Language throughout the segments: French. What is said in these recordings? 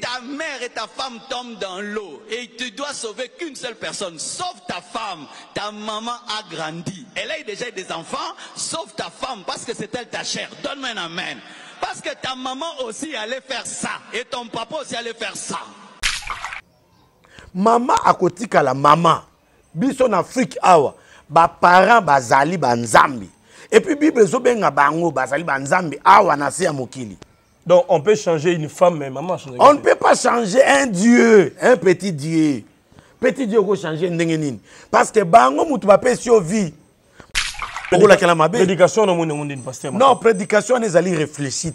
ta mère et ta femme tombent dans l'eau et tu dois sauver qu'une seule personne, sauve ta femme. Ta maman a grandi. Elle a déjà des enfants, sauve ta femme parce que c'est elle ta chair. Donne-moi un amen. Parce que ta maman aussi allait faire ça et ton papa aussi allait faire ça. Maman à côté la maman. Bison Afrique awa. Ba parents bazali banzambi. Et puis bibezo benga bango bazali banzambi awa na mokili. Donc on peut changer une femme, mais maman... On ne peut pas changer un dieu, un petit dieu. Petit dieu peut changer une Parce que bango moutou va pécher vie. Prédication, non, non, non, pasteur. Non, prédication, ils allaient réfléchir.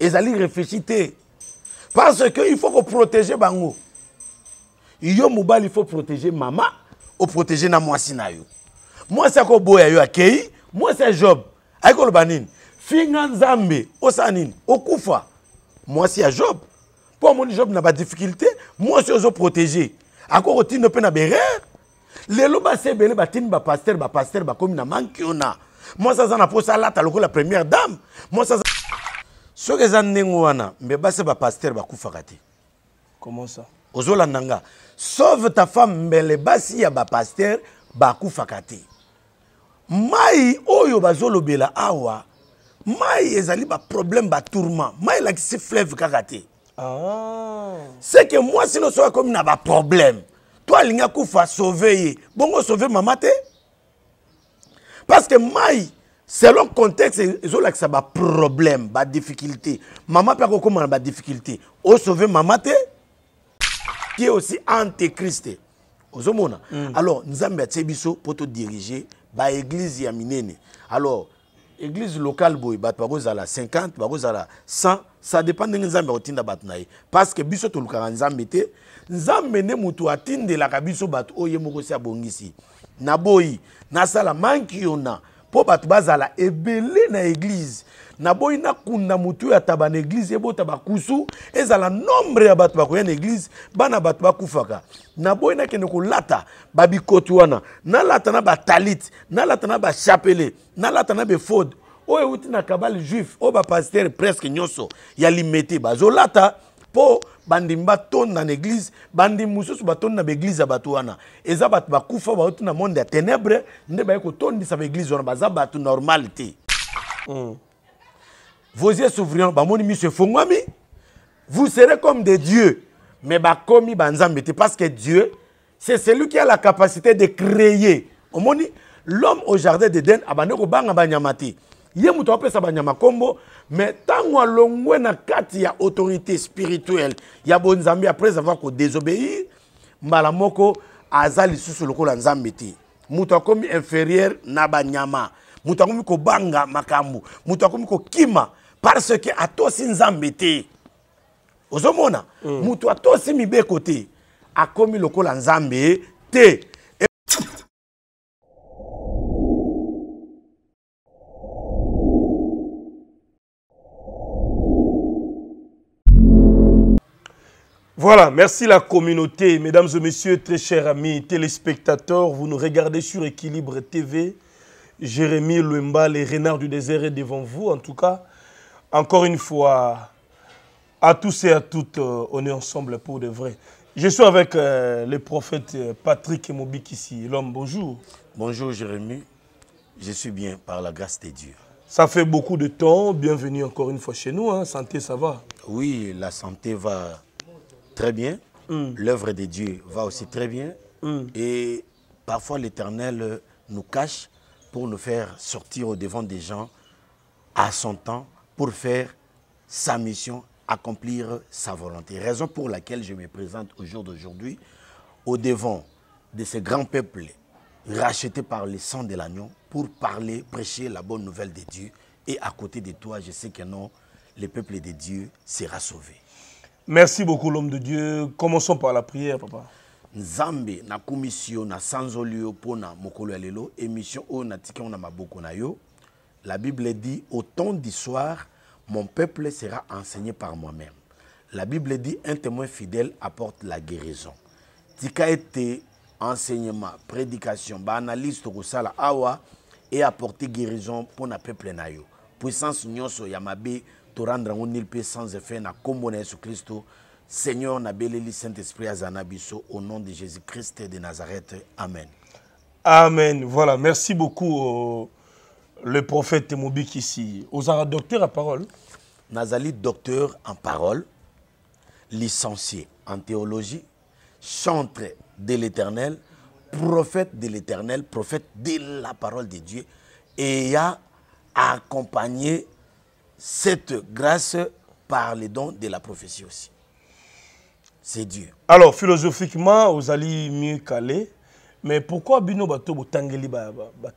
Ils allaient réfléchir. Parce qu'il faut protéger protège bango. il faut protéger maman ou protéger na yo. Moi, c'est quoi boya yo Moi, c'est Job. avec le banine. finga nzambe osala nini okufa mwasi ya job mpo omoni job na badiffikulté mwasi ozoprotege akokotinda mpe na berere lelo basi ebele batindi bapaster bapaster bakomi na mankiona mwasi aza na mposa alata lokola première dame mwasi aza soki eza ndenge wana mbe basi bapaster bakufaka te ozolanda nga sauve ta femme mbele basi ya bapaster bakufaka te mai oyo bazolobela awa problème ezali tourment. Maï mai elakisi fleuve kaka Ah. c'est que moi, si mwasi nyonso oyo akomi na problème, toi, linga kou fa sauver. bongo sauver maman te parce que maï selon contexte problème, difficulté. Maman pa ko mpe akokóma difficulté. badifficulté sauver maman te qui est aussi antéchrist ozomona mm. alors nzambe atie biso mpo diriger diriger l'église minene alors église locale boye bato bakozala 50 bakozala 100 ça dépend ndenge nzambe akotinda bato na ye parce que biso tolukaka nzambe te nzambe nde moto atindelaka biso bato oyo ye moko si abongisi naboyi nasala manki yona mpo bato bazala ebele na église naboyi nakunda motu oyo ata na eglize ebota bakusu ezala nombre ya bato bakoya na eglize bana bato bakufaka naboyi nakende kolata babikoti wana nalata na batalite nalata na bachapele nalata na befode oyo euti na kabale juif oyo bapastere presque nyonso ya limete bazolata mpo bandimi batondi na église bandimi mosusu batondi na baeglize ya bato wana eza bato bakufa bauti na monde ya ténèbre nde baye kotondisa baeglize wana baza bato normal te mm. vos yeux s'ouvriront ami miso efongwami vous serez comme des dieux mais bakomi banzambe C'est parce que dieu c'est celui qui a la capacité de créer omoni l'homme au jardin d'eden abandi banyamati. Il te ye moto apesa banyama combo, mais ntango alongwe na kati ya autorité spirituelle ya bonzambe après avoir kodésobéir mbala moko aza lisusu lokola nzambe te moto akomi inférieure na banyama moto kobanga makambo moto akomi parce que atosi tous à ozomona mm. moto atosi mibeko te le te t. Voilà, merci la communauté, mesdames et messieurs, très chers amis téléspectateurs, vous nous regardez sur Équilibre TV, Jérémy Luemba, les renards du désert est devant vous, en tout cas, encore une fois, à tous et à toutes, euh, on est ensemble pour de vrai. Je suis avec euh, le prophète euh, Patrick Mobik ici. L'homme, bonjour. Bonjour Jérémie, Je suis bien par la grâce de Dieu. Ça fait beaucoup de temps. Bienvenue encore une fois chez nous. Hein. Santé, ça va Oui, la santé va très bien. Hmm. L'œuvre de Dieu va aussi très bien. Hmm. Et parfois l'Éternel nous cache pour nous faire sortir au devant des gens à son temps pour faire sa mission, accomplir sa volonté. Raison pour laquelle je me présente au jour d'aujourd'hui au devant de ce grand peuple racheté par le sang de l'agneau pour parler, prêcher la bonne nouvelle de Dieu. Et à côté de toi, je sais que non, le peuple de Dieu sera sauvé. Merci beaucoup l'homme de Dieu. Commençons par la prière, papa. nzambe mokolo émission maboko la Bible dit, au temps d'histoire, mon peuple sera enseigné par moi-même. La Bible dit, un témoin fidèle apporte la guérison. Tika été enseignement, prédication, analyse la awa et apporter guérison pour le peuple nayo. Puissance nyonso yamabe te rendre peu sans effet na combo na Christ. Seigneur na beleli Saint-Esprit Azanabiso, au nom de Jésus-Christ de Nazareth. Amen. Amen. Voilà, merci beaucoup euh, le prophète Moubik ici. êtes docteur à parole. Nazali docteur en parole, licencié en théologie, chantre de l'éternel, prophète de l'éternel, prophète de la parole de Dieu, et a accompagné cette grâce par les dons de la prophétie aussi. C'est Dieu. Alors, philosophiquement, vous allez mieux caler mais pourquoi bino bato botangeli ba,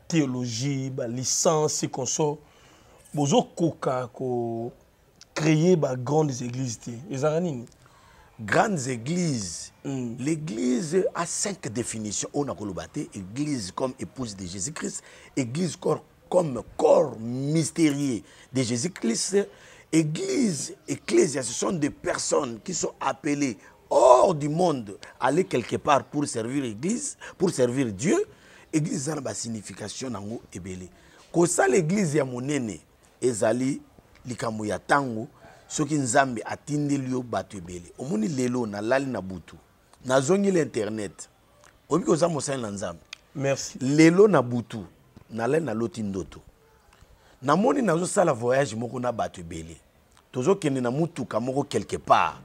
théologie ba licence konso bozokoka ko créer ba grandes églises Les grandes églises hmm. l'église a cinq définitions On a te église comme épouse de jésus christ église corps, comme corps mystérieux de jésus christ église ecclésia ce sont des personnes qui sont appelées hors du monde, aller quelque part pour servir l'Église, pour servir Dieu, l'Église a une signification nango ebele. Ko ça l'Église ya monene ezali likambo ya tango soki nzambe atindeli na butu internet na nzambe merci lelo na butu na loto ndoto namoni voyage moko na Tozo na quelque part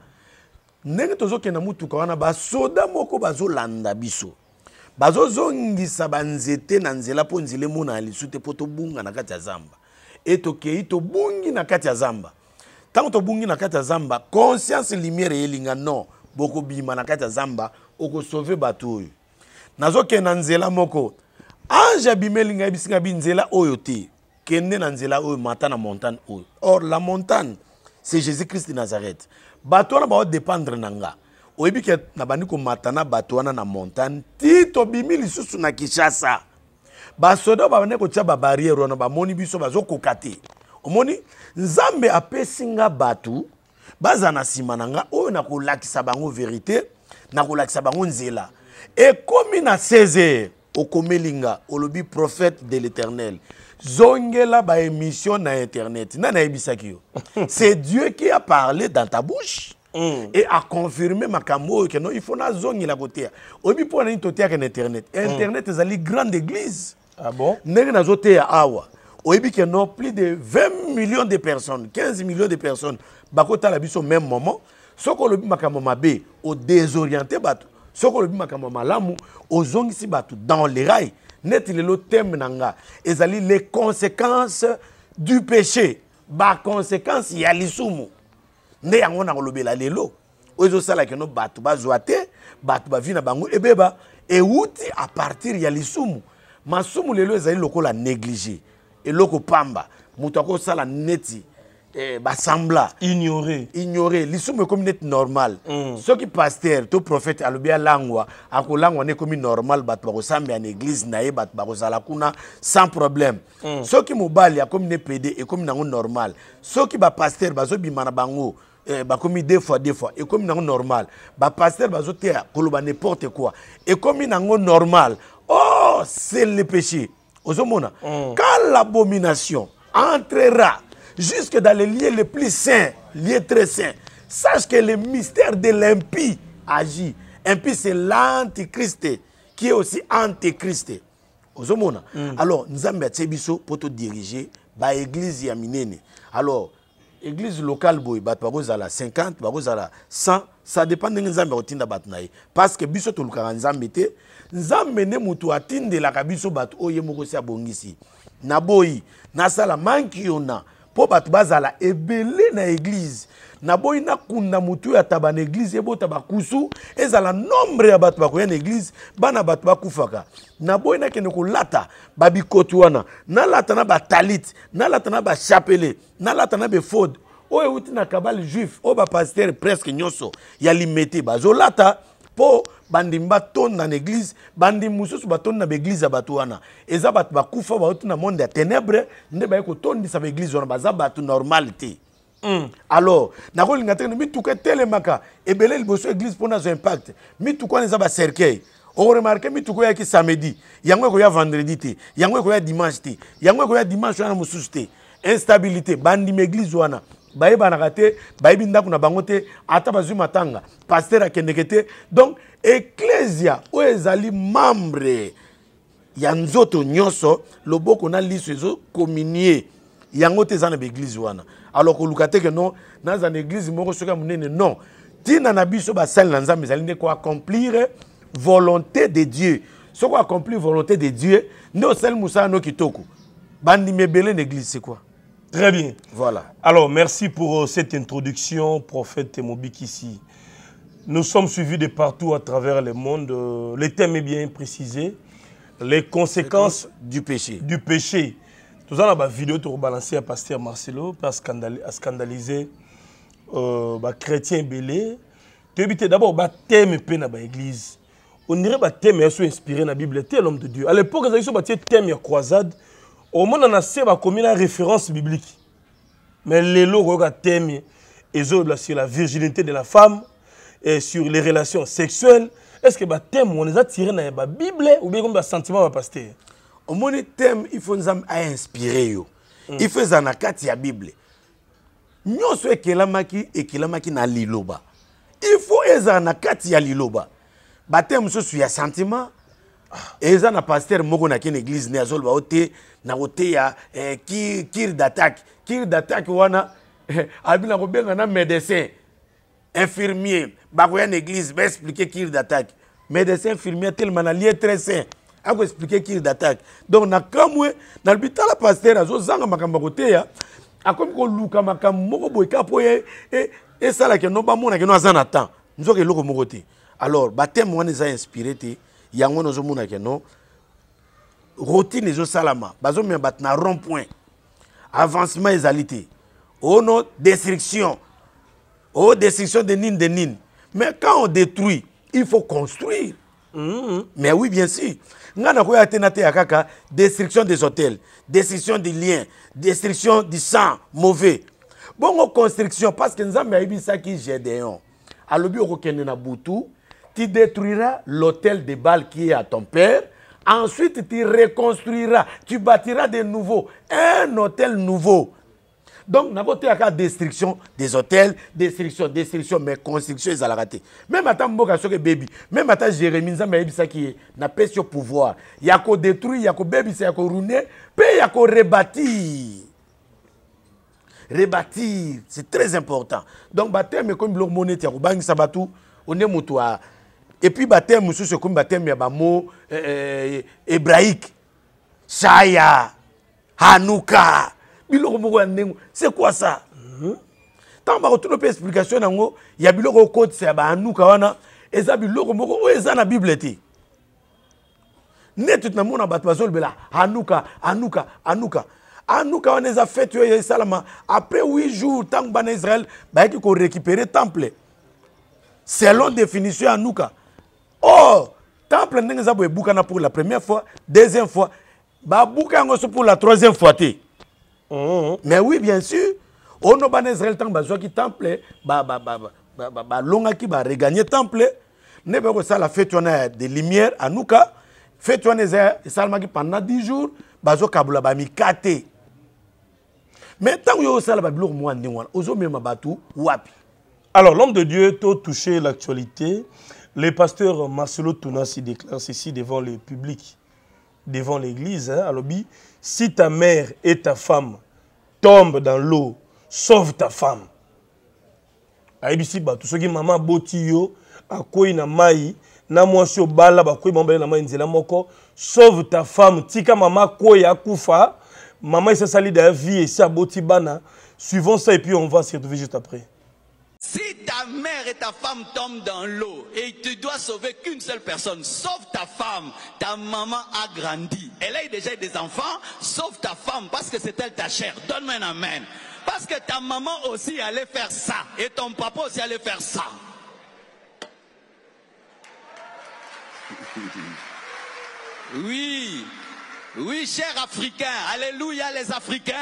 ndenge tozokenda mutuka wana basoda moko bazolanda biso bazozongisa banzete na nzela mpo nzela emonana lisu te mpo tobunga na kati ya zamba e tokei tobungi na kati ya zamba ntango tobungi na kati ya zamba conscience lumière eyelinga non bokobima na kati ya zamba okosauve bato oyo nazokenda nzela moko ange abimeli ngai bisinga bi nzela oyo te kende na nzela oyo mata na montagne oyo or la montagne c'est jésus christ de nazareth bato wana baodépendre na nga oyebi ke nabandi komata na bato wana na montagne ti tobimi lisusu na kinshasa basoda oyo babandi kotia babarriere wana bamoni biso bazokoka te omoni nzambe apesi nga bato baza na nsima na nga oyo nakolakisa bango verité nakolakisa bango nzela ekómi na 16 heure okomeli nga olobi prophète de l'éternel zongela ba émission na internet na na ebisaki yo c'est Dieu qui a parlé dans ta bouche mm. et a confirmé makambo que no il faut na zongela côté. Obi mpo nani toteaka na internet mm. internet ezali mm. grande église ah bon na zote ya awa que keno plus de 20 millions de personnes 15 millions de personnes la biso même moment soki olobi makambo mabe désorienté bato soki olobi makambo malamu ozongisi bato dans les rails neti le thème nanga. nga ezali les conséquences du péché ba ya lisumu nde yango na kolobela lelo oyo ezosalaka eno bato bazwa te bato bavi na bango ebeba ewuti a partir ya lisumu masumu lelo ezali lokola néglige eloko pamba mutako sala neti eh, basambla ignoré ignoré lisumu ekomi neti normal mm. soki paster to profete alobi alangwa akolangwa na ekomi normal bato bakosambela na église na ye bato bakozala kuna sans problème mm. soki mobali akomi ne pd ekomi nango normal soki pasteur bazobima na bango Eh, bakomi deux fois deux fois ekomi nango normal bapaster bazoteya ah, koloba n'importe quoi ekomi nango normal oh c'est le péché ozomona mm. quand l'abomination entrera jusque dans les lieux les plus saints, lieux très saints. Sache que le mystère de l'impie agit. Impie, c'est l'antichrist qui est aussi antichrist. Mm. alors nzambe pour pour te diriger par l'église Yaminene. alors église locale 50 a 100 ça dépend de nzambe que parce que nzambe te nzambe na mpo bato bazala ebele na eglize naboyi nakunda motu oyo ataba na eglize ebota bakusu ezala nombre ya bato bakoya na eglize bana bato bakufaka naboyi nakende kolata babikoti wana nalata na batalite nalata na bachapele nalata na befode oyo euti na kabale juif oyo bapaster presque nyonso ya limete bazolata mpo bandimi batonda na église bandimi mosusu batondi na baeglize ya bato wana eza bato bakufa bauti na monde ya ténèbre nde baye kotondisa baeglize wana baza bato normal te Mm. alors nakolinga te mituka etelemaka ebele liboso église mpo nazwa impact mituka wana eza bacercueil oremarke mituka oyaki samedi yango ekoya vendredi te yango ekoya dimanche te yango ekoya dimanche wana mosusu te instabilité bandima église wana bayebanaka te bayebi ndako na bango te ata bazwi matanga paster akendeke te donc eklesia oyo ezali membre ya nzoto nyonso loboko na liso ezokominie yango te eza na baeglize wana alors koluka te ke non naza na eglize moko soki ya monene non ntina na biso basali na nzambe ezali nde koaccomplir volonté de dieu soki oaccomplir volonté de dieu nde osali mosala no kitoko bandimi ebele na eglize se kua Très bien. Voilà. Alors, merci pour euh, cette introduction, prophète Mobik ici. Nous sommes suivis de partout à travers le monde. Euh, le thème est bien précisé. Les conséquences du péché. Du péché. Tout ça, la vidéo est rebalancée à Pasteur Marcelo pour scandaliser euh, bah, chrétien belé. D'abord, le bah, thème de l'église. Bah, On dirait que bah, le thème est inspiré dans la Bible. c'est l'homme de Dieu. À l'époque, il y a thème croisade. Au on a commis la référence biblique mais les lelo okoyoka teme ezoyebela sur la virginité de la femme et sur les relations sexuelles est ce que bah, thème, on les a tirés dans la Bible ou bien comme bah, Au basentiment ya bapaster omoni teme ifo nzambe ainspire yo mm. ifo ezala na kati ya bible nyonso ekelamaki ekelamaki na liloba Il faut na kati ya liloba bateme sur ya sentiment eza na paster moko nake na église ne azoloba o te na koteya eh, kire d'attaque kire d'attaque wana eh, abi na kobenga na médecin infirmier bakoya na église baexplike kire d'attaque médecin infirmier telema na lie très saint akoexplike kire d'attaque donc na kamwe nalobi tala paster azozanga makambo ya koteya akomi koluka makambo moko boye ka po ye esalaka e no bamonaka no aza na temps nzoka eloko moko te alors bateme wana eza inspiré te y a yango qui ke non rotine ezosalama bazomema bato un rond point avancement ezali te y oh destruction o oh, destruction de nine de nine mais quand on détruit il faut construire mhm. Mais oui, bien sûr. c'est kaka destruction des hôtels, destruction des liens, destruction du sang mauvais. Bon, construction, parce que nous avons ça qui Gédéon. À l'objet, na avons tu détruiras l'hôtel de Bal qui est à ton père. Ensuite, tu reconstruiras, tu bâtiras de nouveau un hôtel nouveau. Donc, nous pas de destruction des hôtels, destruction, destruction, mais construction, ils ont raté. Même à que baby, même à Jérémie, nous avons ça qui est, n'a pas sur pouvoir. Il y a qu'on détruire, il y a qu'on baby, il y a qu'on puis il y a qu'on rebâtir. Rebâtir, c'est très important. Donc, mais comme bébé. il y a un bang, ça va on est et puis baptême mosusu ekomi baptême ya bamo eh, eh, hébraïque saya hanuka biloko moko ya ndenge c'est quoi ça ntango hmm? bakotuna mpe explication yango ya biloko okotisa ya bahanuka wana eza biloko moko oyo eza na bible te neti tunamona bato bazolobela hanuka hanuka hanuka anuka wana eza fete oyo esalama après 8 jours ntango bana israel bayaki korécupere temple selon définition ya anuka Oh, temple ndenge eza boye ebukana pour la première fois deuxième fois ba buka so pour la troisième fois -hmm. mais oui bien sûr oh, ono bana israel ntango bah, ki temple balongaki bah, bah, baregagne temple nde bakosala fete wana ya de lumière anuka fete wana ki pendant 10 jours bazokabola bamika te mais ntango yo osala babiloko moko ya ndenge wana ozomema bato wapi alors l'homme de dieu to touché l'actualité le pasteur Marcelo Tounassi déclare ceci devant le public, devant l'église, hein, Si ta mère et ta femme tombent dans l'eau, sauve ta femme. ce qui soki mama aboti yo akwei na mai na la ba bakwei bambale na mai nzela moko sauve ta femme tika mama ya kufa, mama esi de da vie esi aboti bana suivons ça et puis on va se retrouver juste après si ta mère et ta femme tombent dans l'eau et tu dois sauver qu'une seule personne, sauve ta femme. Ta maman a grandi. Elle a déjà des enfants, sauve ta femme parce que c'est elle ta chair. Donne-moi un amen. Parce que ta maman aussi allait faire ça et ton papa aussi allait faire ça. Oui, oui, chers Africains, alléluia les Africains.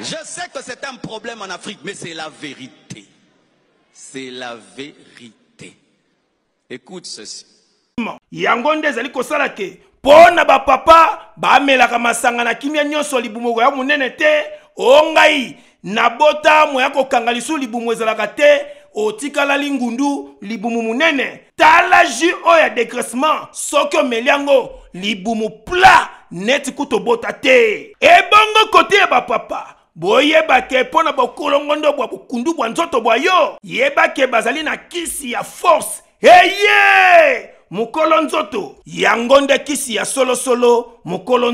Je sais que c'est un problème en Afrique, mais c'est la vérité c'est la vérité écoute ceci yango zali kosala ke ba papa ba melaka masanga na kimia nyonso libumoko ya munene te ongai oh na nabota moya kokanga lisu libumu ezalaka te otikalali oh ngundu libumu munene tala ju o ya degressement soki meliango libumu pla neti kuto te. te ebongo kote ya papa Boye bake mpo na bokolongondo bwa bokundu bwa nzoto bwa yo yeba ke bazali na kisi ya force eye Mukolonzoto, yangonde kisi ya solo solo,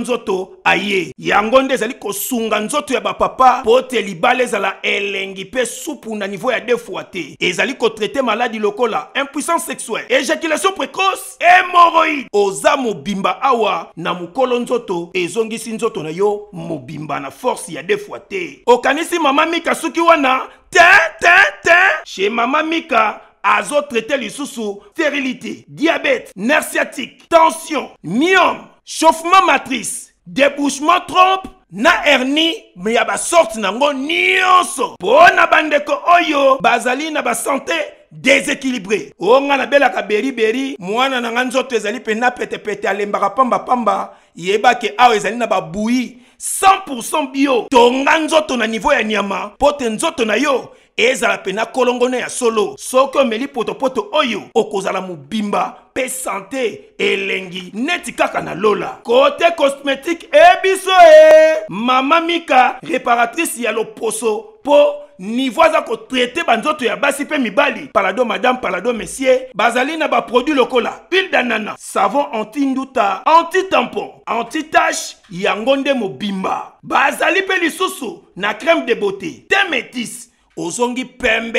nzoto aye Yangonde zali ezali sunga nzoto ya bapapa mpo te libala ezala elengi pe supu na nivo ya defoi te ezali kotraite maladi lokola impuissance sexuelle éjaculation précoce hémoroïde oza bimba awa na mokolo nzoto sinzoto nzoto na yo mobimba na force ya de O okanisi mama mika sukiwana, wana te te te chez mama mika sous lisusu stérilité diabète nerf tension myome chauffement matrice débouchement trompe na hernie me ya sorte nango nyonso Bon na bandeko oyo bazali na santé déséquilibré o nga beri beri. mwana na pe nzoto pete lemba pamba pamba Yeba yebake a ezali na babui 100% bio tonga zoto na niveau ya nyama mpo zoto na yo ezala la na kolongone ya solo Soko Meli potopoto oyo okozala mobimba mpe santé, elengi neti kaka lola kote cosmétique ebiso e mama mika réparatrice ya loposo Po nivo aza kotraite banzoto ya basi mi mibali palado madame palado messier bazali na baproduit lokola pile danana savon anti-nduta anti-tampon anti-tache Yangonde nde mobimba bazali mpe lisusu na crème de beauté te métise ozongi pembe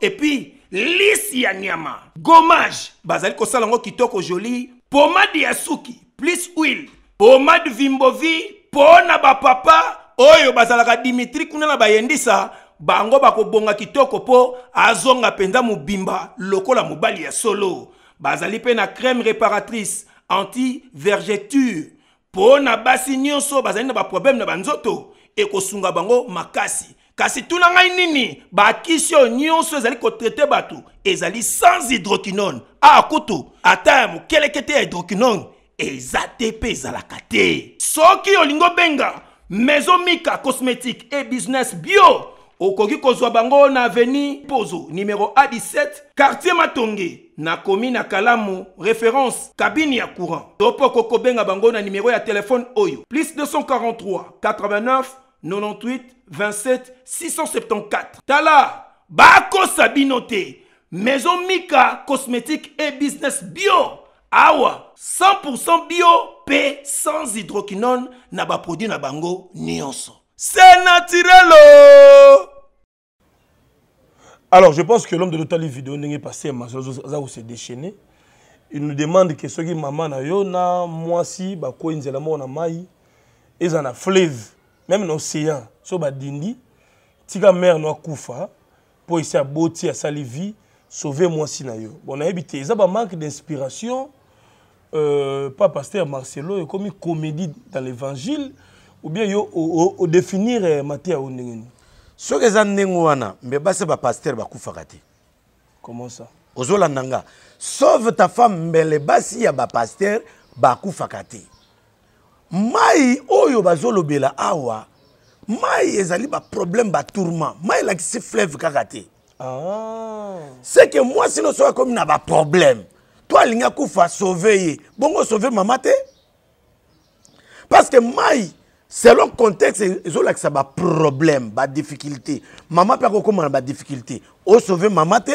Et puis lisi ya nyama gommage bazali kitoko joli pomade Yasuki plus huile pomade vimbovi mpo na papa oyo bazalaka dimitri kuna na bayendisa bango bakobonga kitoko po, azonga mpenza bimba. lokola mobali ya solo bazali na crème réparatrice anti-vergeture mpo na basi nyonso bazali na na banzoto ekosunga bango makasi kasi tuna ngai nini bakisi oyo nyonso ezali traiter bato ezali sans hydroquinone a ah, kutu atam kele kete te hydroquinone eza te mpe ezalaka soki olingi lingobenga maison mika cosmétique et business bio okoki kozwa bango na aveni pozo numéro a17 quartier matonge nakomi na kalamu référence cabine ya courant Topo koko benga bango na numéro ya téléphone oyo plus 243 89 98 27 674 tala bako sabinote, maison mika cosmétique et business bio awa 100% bio p sans hydroquinone na produit na bango nuance. c'est naturelo oh! alors je pense que l'homme de l'hôtel vidéo n'est pas passé où s'est déchaîné il nous demande que ce qui mama na yo na si, bakwei nzela moko na mai et na même l'océan so badindi tiga mer no kufa pour ici à bâtir à salivi sauver moi sinayo bon a habité manque d'inspiration euh, pas pasteur Marcelo il comme une comédie dans l'évangile ou bien yo au, définir matière so que j'ai wana mais que ba pasteur kufa comment ça nanga sauve ta femme mais le basi ya ba pasteur ba mai oyo bazolobela awa mai ezali baproblème batourment mai elakisi fleuve kaka te ah. seke mwasi nyonso akomi na baproblème to alingi akufa sauve ye bongo sauve mama te parce que mai selon contexte ezolakisa baproblème badifficulté mama mpe akokóma na badifficulté osauve mama te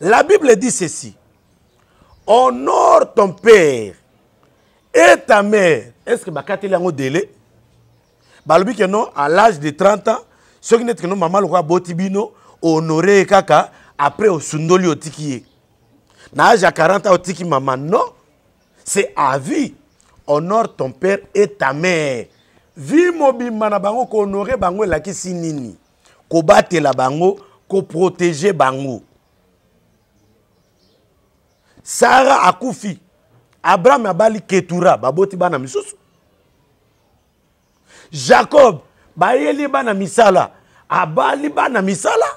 la bible dit ceci honore ton père et eh, ta mère est-ce que bakateli yango délai balobi ke non à l'âge de 30 ans soki neti ke non mama lokola aboti bino honore ye kaka après osundoli otiki ye na âge ya 40 ans otiki mama non c'est à vie honore ton père et ta mère vi mobimba na bango kohonore bango elakisi nini kobatela bango koprotege bango sara akufi abraham abali ketura baboti bana misusu jacob bayeli bana misala abali bana misala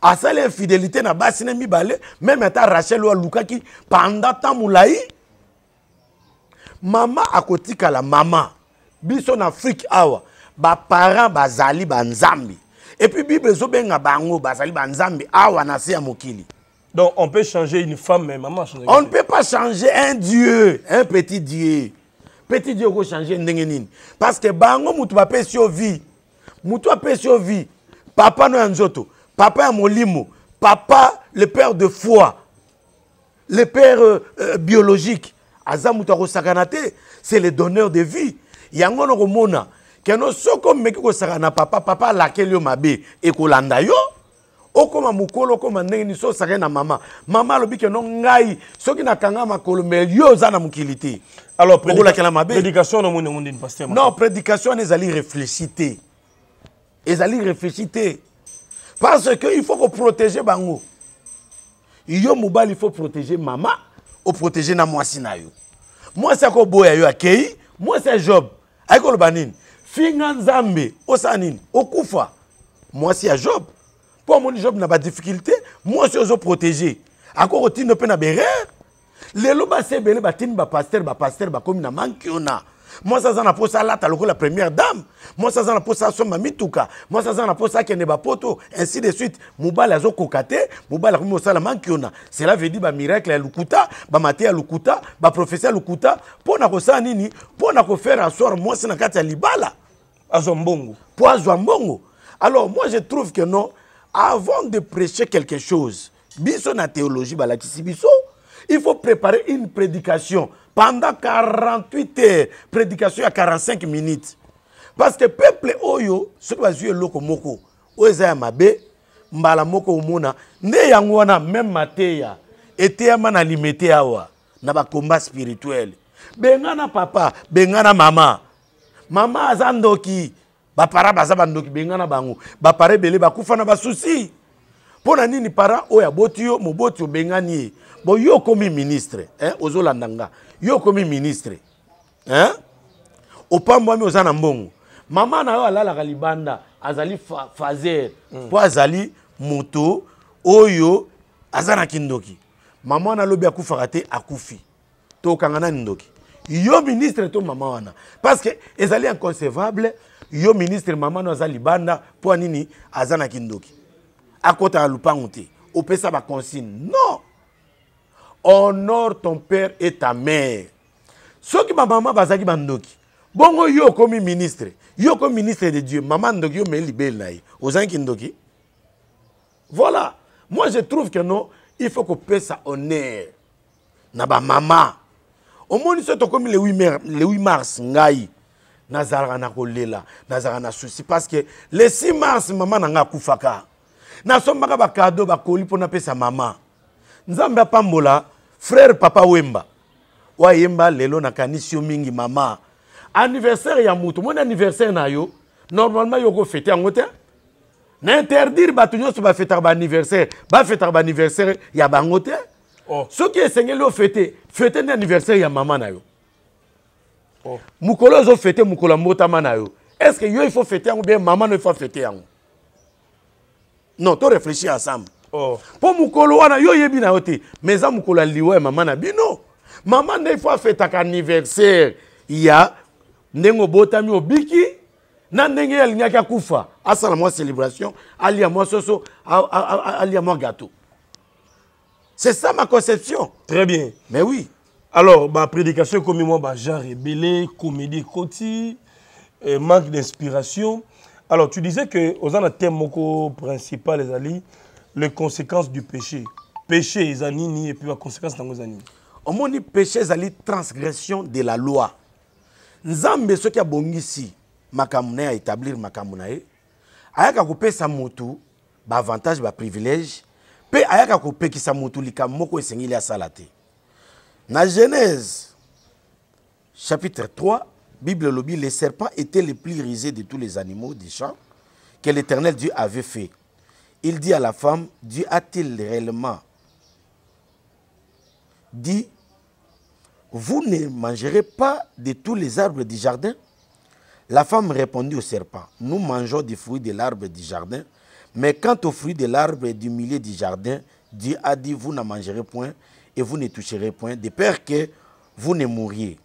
asali infidélité na basi ne mibale même ata rachel oyo alukaki pendant temps molai mama akotikala mama biso na afrique awa baparent bazali banzambe epuis bible ezobenga bango bazali banzambe awa na se ya mokili Donc on peut changer une femme, mais maman On ne peut pas changer un dieu, un petit dieu. Petit dieu qu'on changer ndengenine. Parce que bango mutu vie. survie. Mutu sur vie. Papa no nzoto. Papa molimo. Papa le père de foi. Le père euh, euh, biologique. Aza c'est le donneur de vie. Yango no komona. Keno soko meki kosakana papa, papa laquelle yo mabe ekolanda yo okoma mokolo okoma ndenge nini so osakali na mama mama alobi non ngai soki nakanga makolo me yo oza na mokili te okolakela mabenon prédication wana ezali réfléchi te ezali réfléchi te parce que il faut protéger bango yo mobali il faut protéger mama protéger na mwasi na yo mwasi akoboya yo akei moi ya job ayekoloba nini finga nzambe osala nini okufa mwasi ya job pour mon job, n'a pas de difficulté. Moi, je suis protégé. Encore au ne peut pas Les lois, bah, c'est bien, les ba pasteur, ba pasteur, ba comme n'a manque, on a. Moi, ça, j'en pour ça, là, t'as la première dame. Moi, ça, j'en pour ça, son mami, tout cas. Moi, ça, j'en pour ça, qu'il n'est pas bah, poto. Ainsi de suite. Moubal, la zo kokate, moubal, la rumo, ça, la manque, on a. Cela veut dire, bah, miracle, à l'oukouta, bah, maté à l'oukouta, bah, professeur l'oukouta. Pour n'a ça, nini, pour n'a faire un soir, moi, c'est n'a qu'à libala. À Zombongo. Pour Zombongo. Alors, moi, je trouve que non avant de prêcher quelque chose, na théologie il faut préparer une prédication pendant 48 heures, prédication à 45 minutes. Parce que peuple oyo, ce qui moko, oza mabe, mbala moko omona, ne Je même mateya, Et na limité awa, na ba combat spirituel. Bengana papa, bengana mama. Mama azandoki, bapara baza bandoki benga na bango bapara ebele bakufa na basusi mpo na nini para oyo aboti yo moboti obengani ye bo yo okomi ministre eh? ozolanda nga yo okomi ministre eh? opambwami oza na mbongo mama na yo alalaka libanda azali fa fazer mpo hmm. mm. azali moto oyo aza na kindoki mama wana alobi akufaka te akufi tokanga nani ndoki yo ministre to mama wana parce que ezali inconcevable yo ministre mama no aza libanda mpo nini aza na kindoki akɔta na lupango te opesa baconsigne non honore ton père et ta mère soki bamama bazalaki bandoki bongo yo okomi ministre yo okomi ministre de dieu mama ndoki yo omei libeli na ye ozangi kindoki voilà moi je trouve que non il faut kopesa honneur na bamama omoni so tokomi le 8 mars ngai nazalaka na kolela nazalaka na susi parce que le 6 mars mama na ngai akufaka nasombaka bakado bakoli mpo napesa mama nzambe apambola frère papa wemba wayemba lelo nakanisi yo mingi mama anniversaire ya motu moni anniversaire na yo normalement yo kofete yango te na interdire bato nyonso bafetaka baanniversaire bafetaka baanniversaire ya bango te oh. soki esengeli ofete fete nde anniversaire ya mama na yo Oh. mokolo ezofete mokolo ya mbotama na yo est ce que yo ifo fete yango bien mama no ifo afete yango non to réfléchir ensemble mpo oh. mokolo wana yo oyebi na yo te mais eza mokolo ya liwa ya mama na bino mama nde ifo afetaka anniversaire ya ndenge obotami obiki na ndenge alingaki akufa asala mwa célébration alia mwa soso alia mwa gâteau c'est ça ma conception très bien mais oui alors ma prédication comme moi bah genre rebelle comédie côté euh, manque d'inspiration alors tu disais que aux un thème principal les les conséquences du péché péché les ni et puis la conséquence dans les années. au le péché les transgression de la loi nzambe qui abongisi makambo na ye aétablir établir na ye ayaka kopesa motu bah, bah, qui aya mpe ayaka sa motu likambo moko esengeli a te dans Genèse, chapitre 3, Bible lobby, les serpents étaient les plus risés de tous les animaux des champs que l'éternel Dieu avait fait. Il dit à la femme, Dieu a-t-il réellement dit, vous ne mangerez pas de tous les arbres du jardin La femme répondit au serpent, nous mangeons des fruits de l'arbre du jardin, mais quant aux fruits de l'arbre et du milieu du jardin, Dieu a dit, vous n'en mangerez point, et vous ne toucherez point, de peur que vous ne mouriez.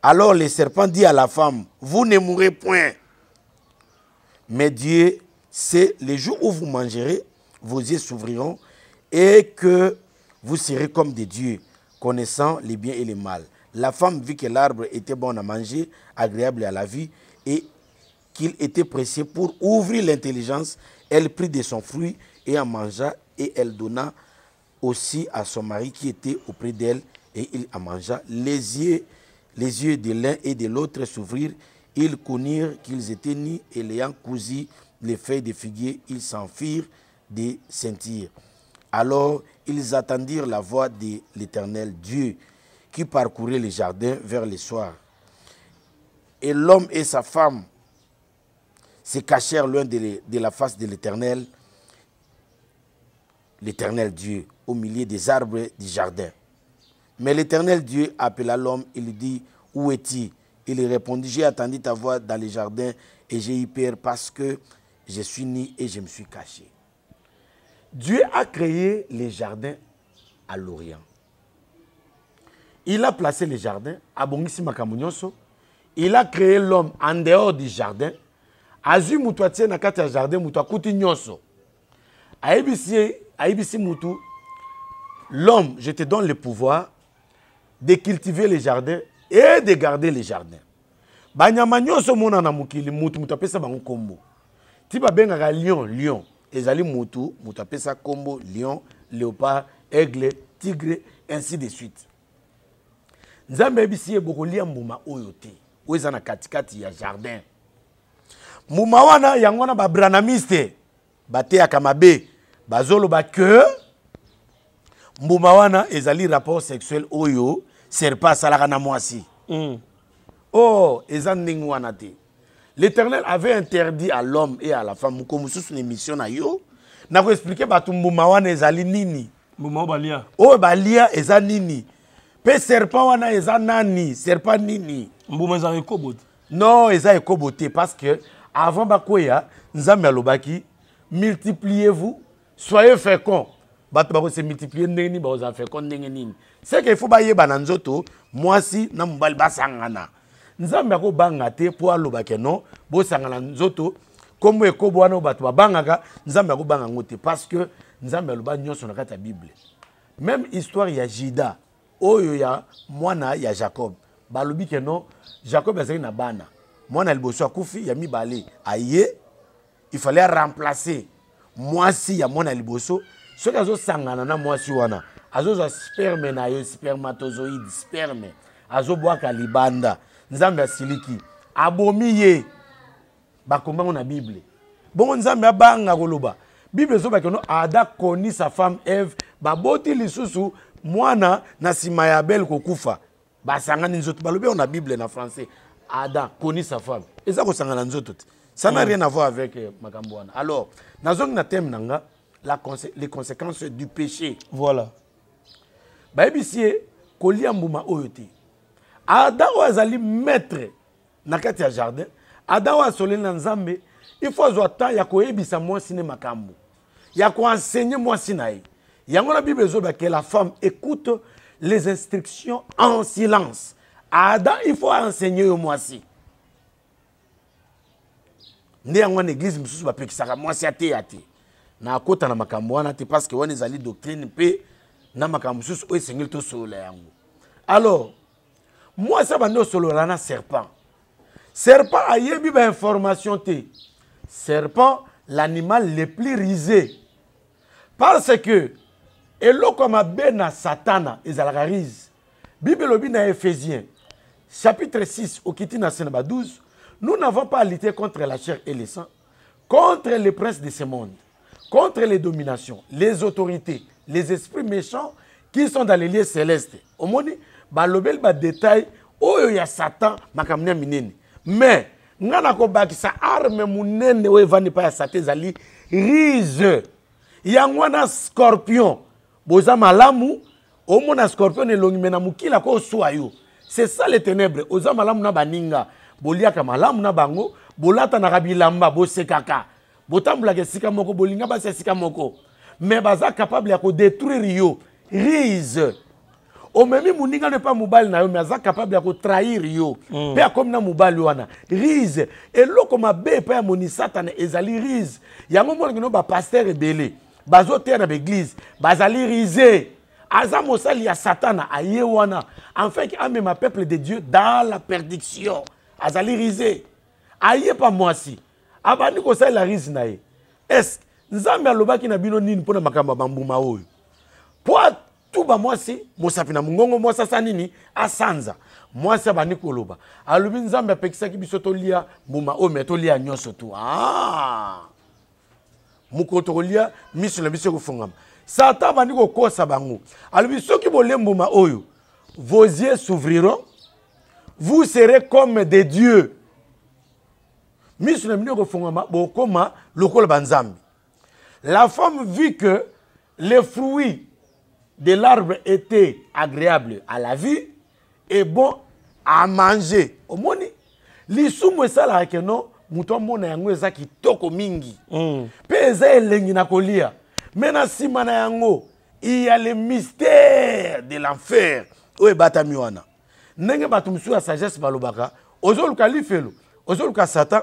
Alors le serpent dit à la femme, vous ne mourrez point. Mais Dieu sait, le jour où vous mangerez, vos yeux s'ouvriront et que vous serez comme des dieux, connaissant les biens et les mal. La femme vit que l'arbre était bon à manger, agréable à la vie, et qu'il était précieux pour ouvrir l'intelligence. Elle prit de son fruit et en mangea, et elle donna aussi à son mari qui était auprès d'elle, et il en mangea. Les yeux, les yeux de l'un et de l'autre s'ouvrirent, ils connurent qu'ils étaient nus, et l'ayant cousu les feuilles de figuier, ils s'en firent des sentir. Alors ils attendirent la voix de l'Éternel Dieu, qui parcourait les jardins vers le soir. Et l'homme et sa femme se cachèrent loin de, la face de l'Éternel, l'Éternel Dieu, au milieu des arbres du jardin. Mais l'Éternel Dieu appela l'homme et lui dit, Où es-tu Il répondit, J'ai attendu ta voix dans le jardin et j'ai eu peur parce que je suis né et je me suis caché. Dieu a créé les jardins à l'Orient. Il a placé les jardins à Il a créé l'homme en dehors du jardin. jardin l'homme, je te donne le pouvoir de cultiver les jardins et de garder les jardins. Banyama so mona na mukili mutu mutu apesa bango kombo. Ti babengaka lion, lion. Ezali mutu, mutu kombo, lion, léopard, aigle, tigre, ainsi de suite. Nzambe ebisi ye bokolia mbuma oyo na katikati ya jardin. Mumawana yangona yango branamiste, babranamiste bateyaka bazolo ba que mbuma wana ezali rapport sexuel oyo serpa asalaka na mwasi mm. oh eza ndenge wana te l'éternel avait interdit à l'homme et à la femme moko mosusu na émission na yo nakoexplike bato mbuma wana ezali nini mbuma oyo balia oyo balia eza nini mpe serpent wana eza nani serpent nini mbuma ezaka ekobo te non eza ekobo te parce que avant bakwea nzambe alobaki multipliez vous soyez fécond bato bakose multiplie ndenge nini bakozala fekon ndenge nini seke ifo bayeba na nzoto mwasi na mobali basangana nzambe akobanga te mpo aloba keno bosangana nzoto komo ekobo wana bato babangaka nzambe akobanga yango te parce que nzambe aloba nyonso na kati ya bible même histoire ya jida oyo ya mwana ya jacob balobi keno jacob azalaki na bana mwana ya liboso akufi ya mibale aye ifale aremplace mwasi ya mwana ya liboso soki azosangana na mwasi wana azozwa sperme na yo spermatozoide sperme azobwaka libanda nzambe asiliki abomi ye bakombango na bible bongo nzambe abanga koloba bible ezobakeno ada koni sa femme eve baboti lisusu mwana na nsima ya abel kokufa basangani nzoto balobi yango na bible na français ada koni sa femme eza kosangana nzoto te ça na hmm. rien avoir avec euh, makambo wana alors nazongi na teme na nga mm. la cons les conséquences du péché. Voilà. Baibisie, kolia mbuma oyo Adam oyo azali maître na kati ya jardin. Adam oyo asoleli na Nzambe il faut azwa temps ya koyebisa mwasi ne makambo ya koensegne mwasi na ya yango la bible que la femme écoute les instructions en silence adam il faut enseigner aensegne yo mwasi nde yango wana eglize mosusu bapekisaka mwasi ateya te nakota na makambo wana te parce que wana ezali doctrine mpe na makambo mosusu oyo esengeli tosolola yango alors va nous osolola na serpent serpent ayebi bainformation te serpent l'animal le plus risé parce que eloko ya mabe na satana ezalaka rise bible elobi na chapitre 6 okiti na na ba 12 nous n'avons pas contre la chair et le sang contre le prince de ce monde contre les dominations, les autorités, les esprits méchants qui sont dans les lieux célestes. Au monde, balobel ba détail oyo oh, ya Satan makamne minene. Mais ngana ko bakisa arme munene oyo vani pa ya Satan zali rise. Yangwana scorpion boza malamu omona scorpion elongi mena mukila ko soyo. C'est ça les ténèbres. Oza malamu na baninga ka malamu na bango bolatanaka bilamba kaka botambolaka sika moko bolinga basi sika moko mais baza capable ya détruire yo rise omemi moninga ne pas mobile na yo mais aza capable ya trahir yo mpe mm. na mobali wana rise eloko mabe epai ya moni satana ezali rise ba monangino bapaster Bazo bazoteya na baeglize bazali rise aza mosali ya satana aye wana enfin ki ma peuple de dieu dans la perdition. azali rise aye pa mwasi abandi kosalela rise na ye eske nzambe alobaki na bino nini mpo na makambo ya bambuma oyo mpo atuba mwasi mosapi na mongongo mwasi asa nini asanza mwasi abandi koloba alobi nzambe apekisaki biso tolia mbuma oyo me tolia nyonso tu ah! mokolo tokolia miso na biso ekofungama satan abandi kokosa bango alobi soki bolie mbuma oyo vos yeux s'ouvriront vous serez comme des dieux la femme vit que les fruits de l'arbre étaient agréables à la vue et bon à manger omoni lisumu les soumets moto la yango eza toko mingi mm. mpe elengi na kolia me na yango il y a le mystère de l'enfer oyo ebatami wana ndenge bato sagesse balobaka. sagesse balobaka ozoluka lifelo ozoluka satan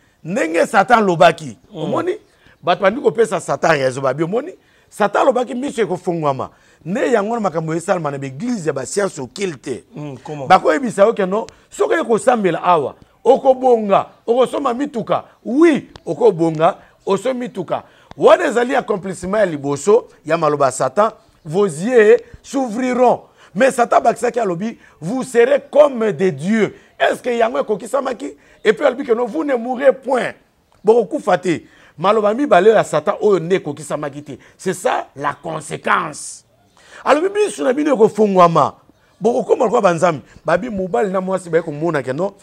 ndenge satan alobaki mm. omoni bato bandi pesa satan raison babi omoni satan mishe ko ekofungwama nde yango na makambo esalema na baeglize ya basianse okili te bakoyebisa yo keno ko ekosambela awa okobonga okosomba mituka oui okobonga oso mituka wana ezali accomplissement ya liboso ya maloba satan vos yeux s'ouvriront mais satan abakisaki alobi vous serez comme des dieux est-ce que Et puis Samaki? que non vous ne mourrez point Bon fati Malobami mibale à satan oyo nde sa Samaki. c'est ça la conséquence alobi na a ekofungwama bokokóma lokola a babi mobali na mwasi baye komonaka no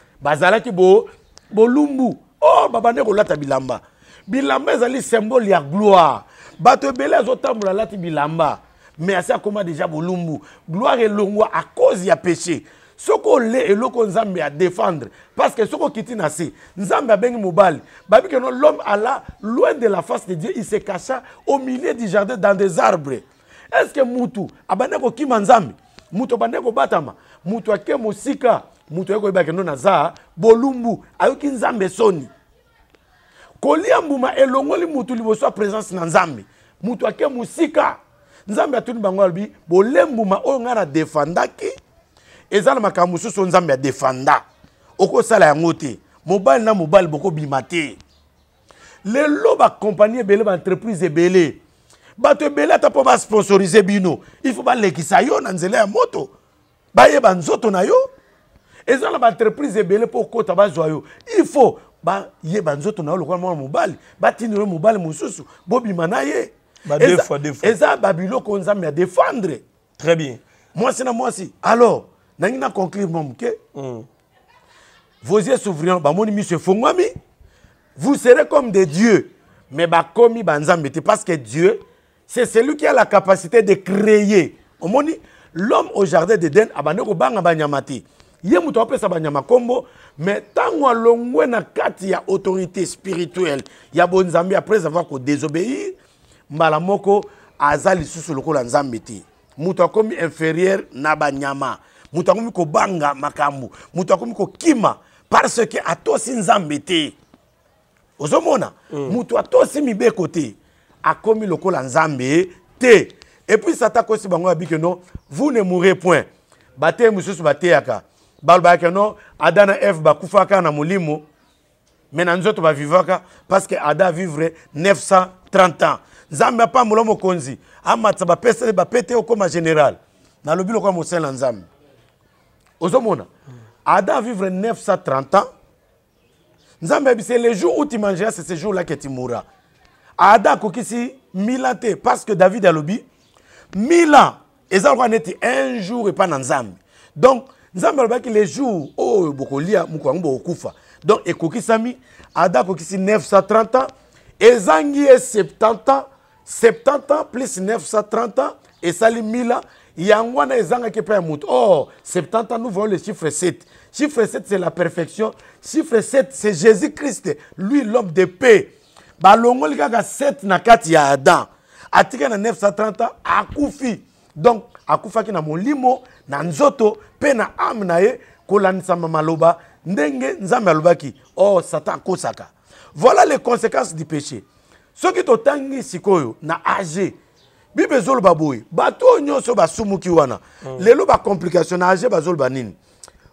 bo bolumbu oh baba kolata bilamba bilamba un symbole la gloire bato ebele de la bilamba mais ça comment déjà bolumbu gloire à cause la péché soki ole eloko nzambe adéfendre parce que soki okiti na se nzambe abengi mobali babi keno l'homme alla loin de la face de dieu il se cacha au milieu du jardin dans des arbres est ce que mutu abandaki kokima nzambe mutu abandaki kobatama mutu ake mosika mutu aye koyeba kendo naza bolumbu ayoki nzambe soni kolia mbuma elongoli mutu liboso ya présence na nzambe mutu ake mosika nzambe atuni bango alobi bole mbuma oyo ngai na defandaki ezala makamusu mosusu nzambe oko sala yango ngote mobali na mobali bokobima te lelo entreprise bele ba te bato ta po ba sponsoriser bino ifo balekisa yo na nzela ya moto ba nzoto na yo ezala baentreprise ebele mpo okota bazwa yo ifo ba nzoto na yo lokola mobal, mobali batindela mobali mosusu bobi na ye eza babiloko nzambe ya défendre très bien Moi, c'est na aussi. alors nangi na conclure moom ke hmm. vos yeux s'ouvriront bamoni Monsieur efongwami vous serez comme des dieux mais bakomi banzambe te parce que dieu c'est celui qui a la capacité de créer omoni l'homme au jardin d'eden abandi kobanga banyama te ye moto apesa banyama nkombo mais ntango alongwe na kati ya autorité spirituelle ya bonzambe après avoir kodésobéir mbala moko azali lisusu lokola nzambe te moto inférieure na banyama moto akomi kobanga makambo moto akomi kokima parce que atosi nzambe te ozomona mm. moto atosi mibeko te akomi lokola nzambe te epuis satan akosi bango yabi keno vous ne mourrez point bateyi mosusu bateyaka balobaka keno ada na eve bakufaka na molimo me na nzoto bavivaka parce que ada avivre 930 ans nzambe apambola mokonzi amatisa bapesele bapete okóma général nalobi lokola mosala nzambe Ada adam vivre 930 ans nzambe c'est le jour où tu mangeras, c'est ce jour là que tu mourras. ada kokisi 1000 ans. parce que david a 1000 ans. Et ça a neti un jour et pas nzambe donc nzambe que le jour oh bokolia a ngbo okufa. donc ekokisami ada kokisi 930 ans Et Zangi est 70 ans 70 ans plus 930 ans Et ça 1000 ans. yango wana ezangaki epai ya moto or 70 ans nous voyons le chiffre 7 chiffre 7 c'est la perfection chiffre 7 c'est jésus christ lui l'homme de paix balongoli kaka 7 na kati ya adam atika na 930 ans akufi donc akufaki na molimo na nzoto mpe na ame na ye kolandisama maloba ndenge nzambe alobaki or oh, satan akosaka voilà les conséquences du péché soki totangi sikoyo na age bible baboy, boye bato oyo nyonso basumuki wana mm. lelo bacomplication na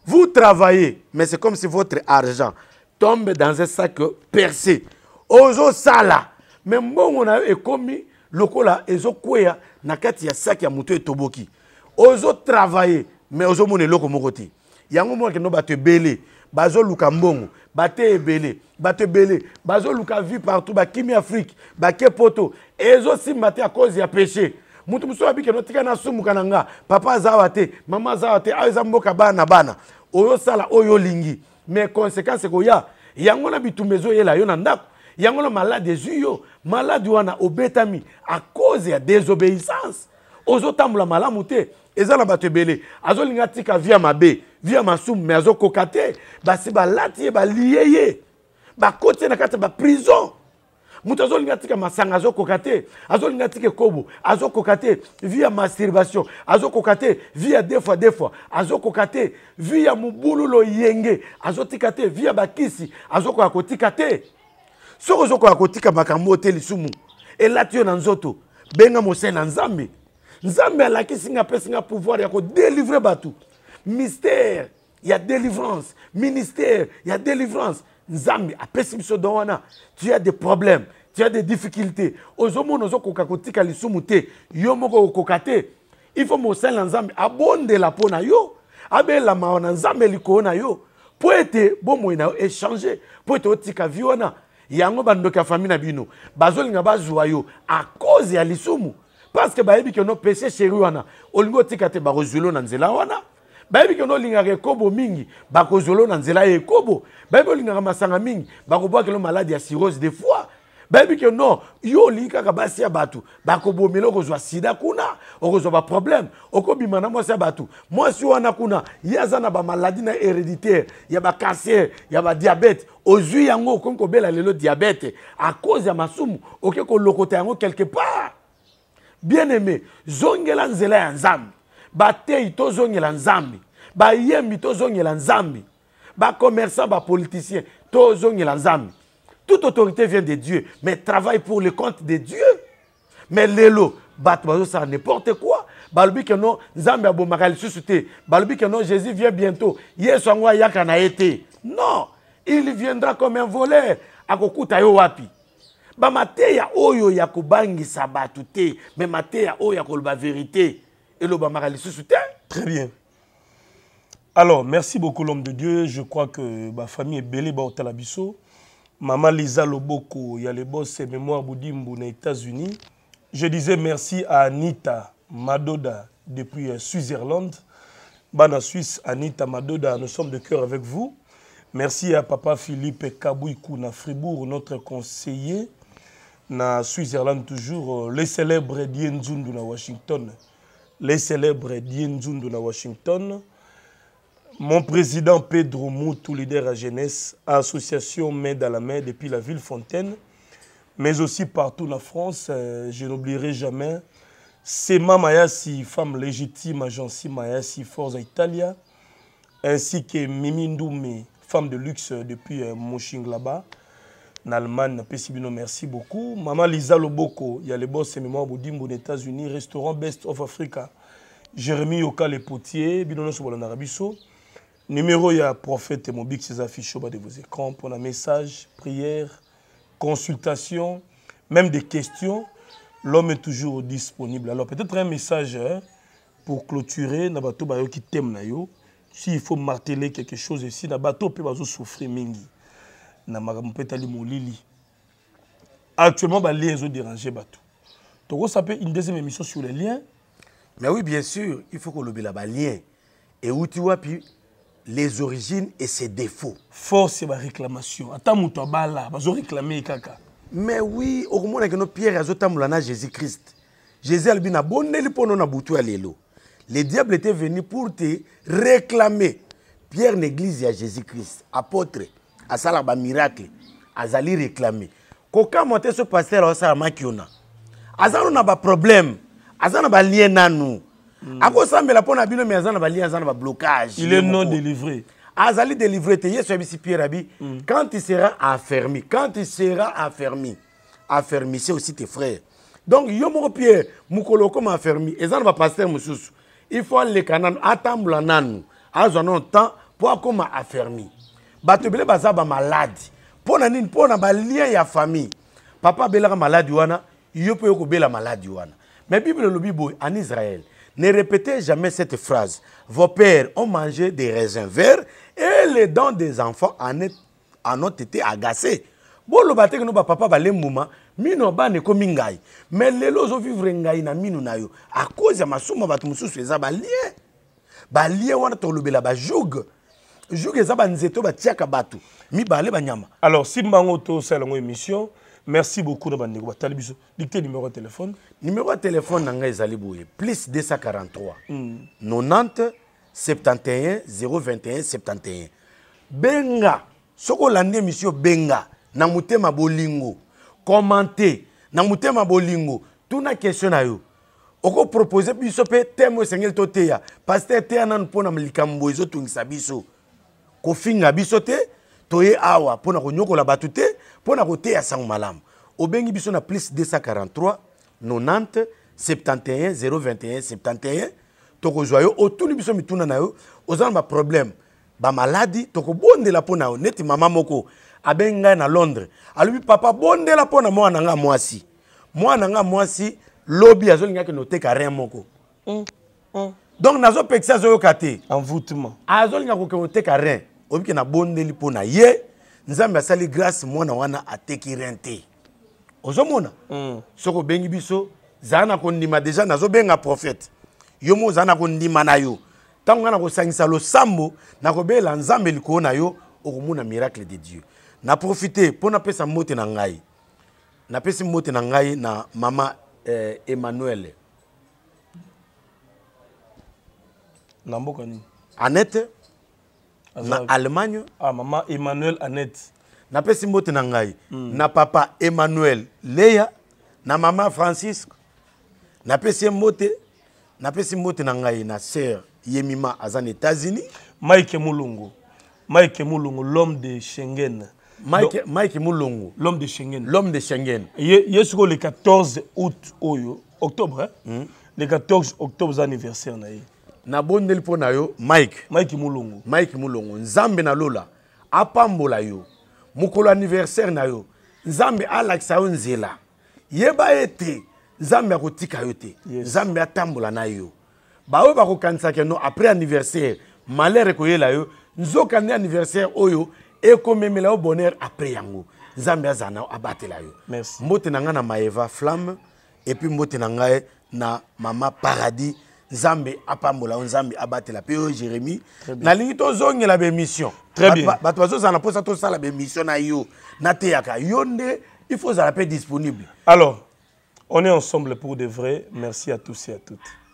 vous travaillez mais c'est comme si votre argent tombe dans un sac percé ozosala mais mbongo na a ekomi lokola ezokweya na kati ya sac ya Toboki. etoboki travailler mais ozomona eloko moko te yango ke no bato ebele belé mbongo bato ebele bato ebele bazoluka vie partout bakimi afrique bake poto ezosimba te ya cause ya péché motu mosusu abikeno tika nasumuka na nga papa aza awa te mama aza awa te awa eza mboka bana bana oyosala oyo olingi mais conséquence ekoya yango na bitumba ezoyela yo na ndako yango na maladi ezwi yo maladi wana obetami a cause ya désobéissance ozotambola malamu te eza na bato ebele azolinga tika vie ya mabe via masumu me azokoka te basi balati ye balie ye bakoti ye na kati ya baprison moto azolinga tika masanga azokoka te azolinga tika ekobo azokoka te vi ya masturbation azokoka te vi ya deux fois deux fois azokoka te vi ya mobululo yenge azotika te vi ya bakisi azokoka kotika te soki ozokoka kotika makambo te lisumu elati yo na nzoto benga mosai na nzambe nzambe alakisi nga apesinga pouvoir ya kodelivre bato mystère ya délivrance ministère ya délivrance nzambe apesi biso don wana tu as des problèmes tu as des difficultés ozomona ozokoka kotika lisumu te yo moko okoka te il faut mosali na nzambe abondela mpo na yo abelama na nzambe likolo na yo mpo ete bomoi na yo échange mpo ete otika vi wana yango bandoki ya famille na bino bazolinga bazwa yo a cause ya lisumu parce que bayebi ke no péché chéri wana olingi otika te bakozwilo na nzela wana bayebi kende olingaka ekobo mingi bakozwelo na nzela ya ekobo bayebi olingaka masanga mingi bakobwakelo maladi ya sirose des fois bayebi ke non yo olingi kaka basi ya bato bakobomela okozwa sida kuna okozwa baproblème okobima na mwasi ya bato mwasi wana kuna ye aza na bamaladi na héréditaire ya bakansiere ya badiabete ozwi yango okomi kobela lelo diabete a cause ya masumu oke kolokota yango quelque part bien aimé zongela nzela ya nzambe bateyi tozongela nzambe bayembi ba nzambe ba bapoliticien tozongela nzambe toute autorité vient de dieu mais travaille pour le compte de dieu mais lelo ça bazosala n'importe quoi balbi que non nzambe abomaka lisusu te balobi que non jésus vient bientôt yeso yango ayaka na ye non il viendra comme un voleur akokuta yo wapi Ba ya oyo ya kubangi bato te me mateya oyo ya koloba vérité et le Bamara Très bien. Alors, merci beaucoup l'homme de Dieu. Je crois que ma famille est belle et Talabiso. Maman Lisa Loboko, il y a les boss et mémoire Boudimbo aux États-Unis. Je disais merci à Anita Madoda depuis euh, Suisse-Irlande. Bana Suisse, Anita Madoda, nous sommes de cœur avec vous. Merci à Papa Philippe Kabouikou, Fribourg, notre conseiller, na Suisse-Irlande toujours, euh, les célèbres de na Washington les célèbres Dien de Washington, mon président Pedro Moutou, leader à jeunesse, association Main à la main depuis la ville Fontaine, mais aussi partout en France, euh, je n'oublierai jamais ma si femme légitime, agence Mayasi Forza Italia, ainsi que Mimi femme de luxe depuis euh, Moshing là-bas en Allemagne, merci beaucoup. Maman Lisa Loboko, il y a les boss et au aux États-Unis, restaurant Best of Africa. Jérémy oka les potiers, Binono Sobalon Arabiso. Numéro, il y a prophète et mobique, ces affiches au de vos écrans pour un message, prière, consultation, même des questions. L'homme est toujours disponible. Alors peut-être un message hein, pour clôturer, Nabato Bayo qui t'aime, s'il faut marteler quelque chose ici, Nabato peut souffrir, Mingi na les liens etali molili actuellement les balie ezodérange bato ça mpe une deuxième émission sur les liens mais oui bien sûr il faut où tu vois puis les origines et ses défauts force attends baréclamation ata là abala je réclamer kaka mais oui que no pierre de na jésus christ jésus a nabondeli mpono na butu à l'élo le diable était venu pour te réclamer pierre na à jésus christ apôtre asalaka miracle, azali réclame kokamwa te so paster aosalamaki ona aza no na problème, aza na balien nanu hmm. akosambela mpo na bino me aza na lien, aza na blocage. il est non délivré azali délivré te yesu yebisi pierre abi hmm. quand il sera affermi quand il sera affermi affermissez aussi tes frères donc yo moko pierre mokolo okoma affermi eza va passer monsieur, il faut aleka nanu atambola nanu azwa nano temps mpo akoma affermi bato baza malade. mpo na nini pona na lien ya famille papa bela malade wana yo mpo yo malade maladi wana mais bible elobi en israël ne répétez jamais cette phrase vos pères ont mangé des raisins verts et les dents des enfants en, est, en ont été agacées boloba te papa ba balembuma mino bana ekomi ngai mais lelo vivre ngai na mino na yo cause ya masumu ya bato mosusu lien. Ba lien wana ba bajuge jour eza banzete oyo batiaka bato mibale banyama alors simbango tosala yango émission merci beaucoup na bandeko batali biso dicte numéro ya téléphone numéro ya téléphone na ngai ezali boye plus 243 mm. 90 71 021 71 benga soki olandi émission benga na motema bolingo komante na motema bolingo tuna question na yo okopropose biso mpe teme oyo esengeli toteya paster teya nanu mpo na likambo ezotungisa biso kofinga biso te toye awa mpo na konyokola bato te mpo na koteya sango malamu obengi biso na plus 243 90 71 021 71 tokozwa yo otuni biso mituna na yo oza na baproblème bamaladi tokobondela mpo na yo neti mama moko abengi ngai na londres alobi papa bondela mpo na mwana na ngai mwasi mwana na ngai mwasi lobi azolingaki na oteka rein moko mm, mm. donc nazopekisa azoyoka te envoûtement azolinga kokende oteka rein na nabondeli mpo na ye nzambe asali grâce mwana wana ateki rein te ozomona mm. soki obengi biso zala na kondima déjà nazobenga prophète yo mo ozala na kondima na yo ntango nga na kosangisa losambo na kobela nzambe likolo na yo okomona miracle de dieu na profite mpo napesa mbote na ngai napesi mbote na ngai na mama eh, emmanuel na mboka nini anete na allemagne ah, mama emmanuel anet napesi mbote na ngai mm. na papa emmanuel leya na mama francisque napesi ye mbote napesi mbote na ngai na ser yemima aza na états-unis mike mulungu mike mulungu l'homme de schengen mike, mike mulungu l'homme de schengen l'homme de schengen ye, ye sikoyo le 14 août oyo octobre eh? mm. le 14 octobre za anniversaire na ye nabondeli mpo na yo mike mike mulongo mike mulongo nzambe nalola apambola yo mokolo anniversaire na yo nzambe alakisa yo nzela yeba ete nzambe akotika yo te nzambe yes. atambola na yo baoyo bakokanisaka no après anniversaire malheur ekoyela yo nzoka nde anniversaire oyo ekomemela yo bonheur après yango nzambe azala na yo abatela yo mbote na ngai na maeva flamme epuis mbote na ngai na mama paradis nzambe apambola yo nzambe abatela mpe oyo jérémi nalingi tozongela bémission bato bazozala na mposa tosala bémission na yo na yo yonde il faut la paix disponible alors on est ensemble pour de vrai merci à tous et à toutes